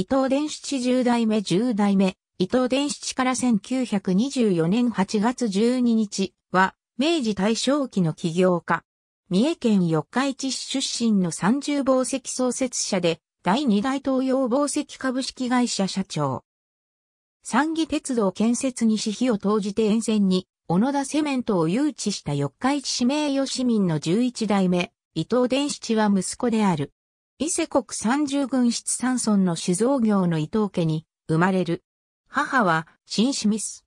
伊藤伝七十代目十代目、伊藤伝七から1924年8月12日は、明治大正期の起業家。三重県四日市市出身の三重宝石創設者で、第二大東洋宝石株式会社社長。三義鉄道建設に私費を投じて沿線に、小野田セメントを誘致した四日市市名誉市民の十一代目、伊藤伝七は息子である。伊勢国三十軍室三村の酒造業の伊藤家に生まれる。母は、新シミス。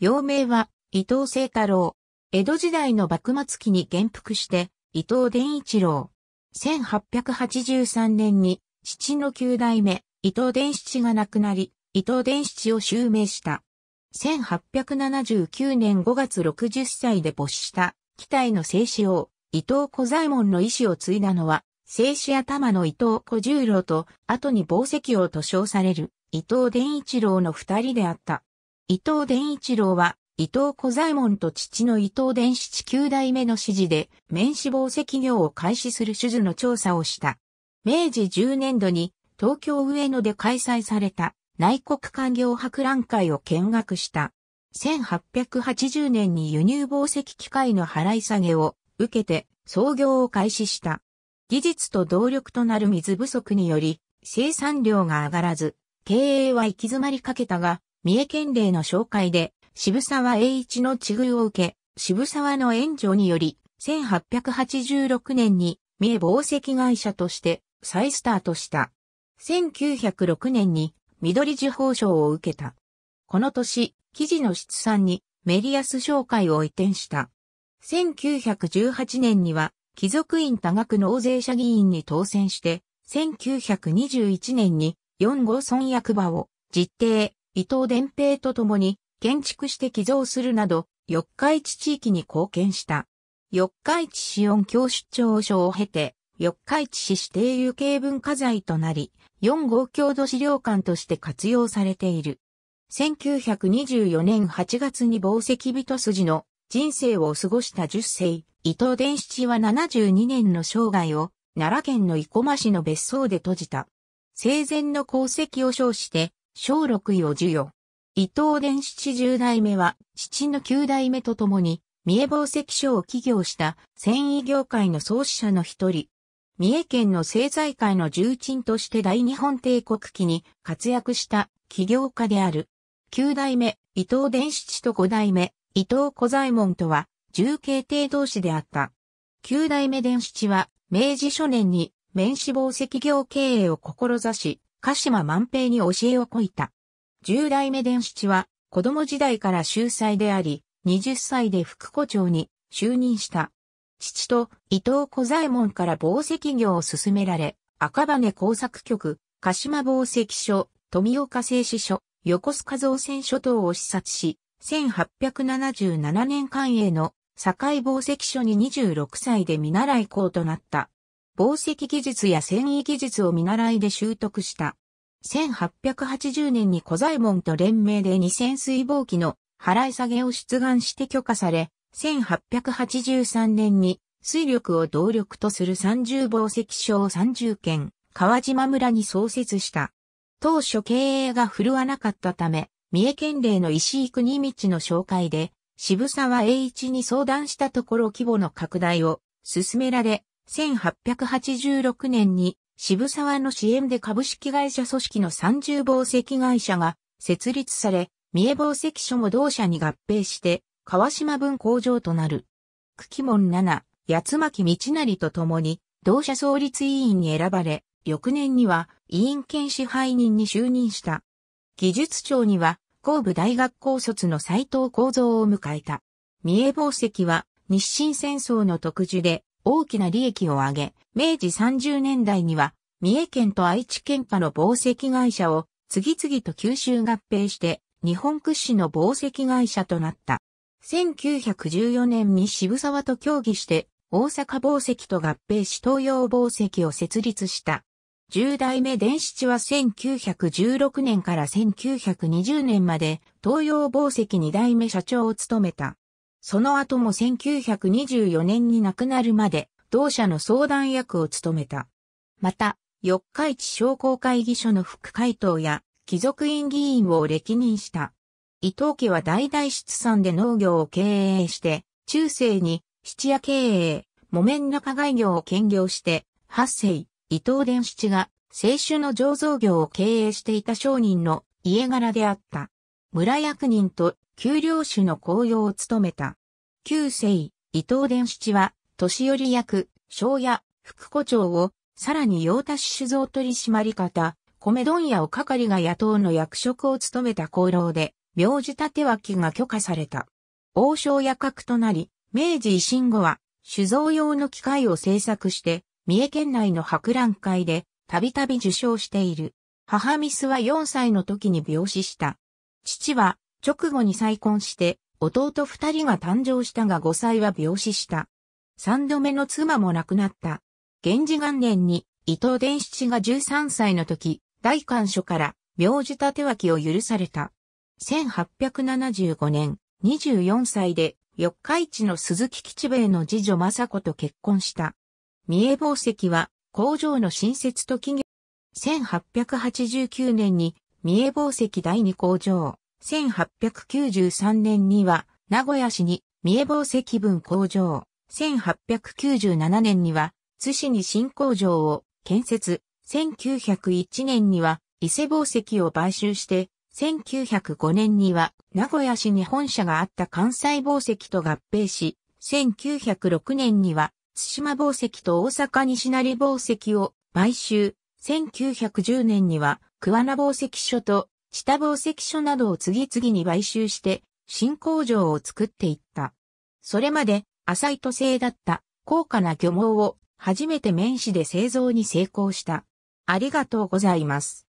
幼名は、伊藤聖太郎。江戸時代の幕末期に元服して、伊藤伝一郎。1883年に、父の九代目、伊藤伝七が亡くなり、伊藤伝七を襲名した。1879年5月60歳で没した、期待の聖史王、伊藤小左衛門の意志を継いだのは、静止頭の伊藤小十郎と、後に宝石王と称される伊藤伝一郎の二人であった。伊藤伝一郎は、伊藤小左衛門と父の伊藤伝七九代目の指示で、面子宝石業を開始する手術の調査をした。明治10年度に、東京上野で開催された内国官業博覧会を見学した。1880年に輸入宝石機械の払い下げを受けて創業を開始した。技術と動力となる水不足により、生産量が上がらず、経営は行き詰まりかけたが、三重県令の紹介で、渋沢栄一の地遇を受け、渋沢の援助により、1886年に三重紡績会社として再スタートした。1906年に緑地方賞を受けた。この年、記事の出産にメリアス商会を移転した。1918年には貴族院多額納税者議員に当選して、1921年に4号村役場を実定、伊藤伝平と共に建築して寄贈するなど、四日市地域に貢献した。四日市市音教出張所を経て、四日市市指定有形文化財となり、4号郷土資料館として活用されている。1924年8月に宝石人筋の人生を過ごした10世。伊藤伝七は72年の生涯を奈良県の生駒市の別荘で閉じた。生前の功績を称して、小六位を授与。伊藤伝七十代目は、父の九代目と共に、三重宝石賞を起業した繊維業界の創始者の一人。三重県の政財界の重鎮として大日本帝国期に活躍した起業家である。九代目、伊藤伝七と五代目、伊藤小左衛門とは、重慶帝同士であった。九代目伝七は、明治初年に、免死亡石業経営を志し、鹿島万平に教えをこいた。十代目伝七は、子供時代から秀才であり、20歳で副校長に就任した。父と伊藤小左衛門から宝石業を進められ、赤羽工作局、鹿島宝石所、富岡製紙所、横須賀造船所等を視察し、1877年間営の堺宝石所に26歳で見習い校となった。宝石技術や繊維技術を見習いで習得した。1880年に小左衛門と連名で二千水防機の払い下げを出願して許可され、1883年に水力を動力とする三重宝石所を三重県、川島村に創設した。当初経営が振るわなかったため、三重県令の石井国道の紹介で、渋沢栄一に相談したところ規模の拡大を進められ、1886年に渋沢の支援で株式会社組織の三重宝石会社が設立され、三重宝石所も同社に合併して、川島分工場となる。久喜門七、八巻道成と共に、同社創立委員に選ばれ、翌年には委員兼支配人に就任した。技術庁には工部大学校卒の斎藤幸三を迎えた。三重宝石は日清戦争の特需で大きな利益を上げ、明治30年代には三重県と愛知県下の宝石会社を次々と吸収合併して日本屈指の宝石会社となった。1914年に渋沢と協議して大阪宝石と合併し東洋宝石を設立した。10代目伝七は1916年から1920年まで東洋宝石2代目社長を務めた。その後も1924年に亡くなるまで同社の相談役を務めた。また、四日市商工会議所の副会頭や貴族院議員を歴任した。伊藤家は大々出産で農業を経営して、中世に質屋経営、木綿の加害業を兼業して、八世、伊藤伝七が、清酒の醸造業を経営していた商人の家柄であった。村役人と給料主の公用を務めた。旧姓、伊藤伝七は、年寄り役、庄屋、副庫長を、さらに用達酒造取締方、米問屋を係が野党の役職を務めた功労で、名字立脇が許可された。王将夜格となり、明治維新後は、酒造用の機械を製作して、三重県内の博覧会でたびたび受賞している。母ミスは4歳の時に病死した。父は直後に再婚して弟二人が誕生したが5歳は病死した。三度目の妻も亡くなった。源氏元年に伊藤伝七が13歳の時、大官所から病児立て脇を許された。1875年、24歳で四日市の鈴木吉兵衛の次女政子と結婚した。三重宝石は工場の新設と企業。1889年に三重宝石第二工場。1893年には名古屋市に三重宝石分工場。1897年には津市に新工場を建設。1901年には伊勢宝石を買収して、1905年には名古屋市に本社があった関西宝石と合併し、1906年には津島宝石と大阪西成宝石を買収、1910年には桑名宝石所と下宝石所などを次々に買収して新工場を作っていった。それまで浅い都製だった高価な漁網を初めて綿紙で製造に成功した。ありがとうございます。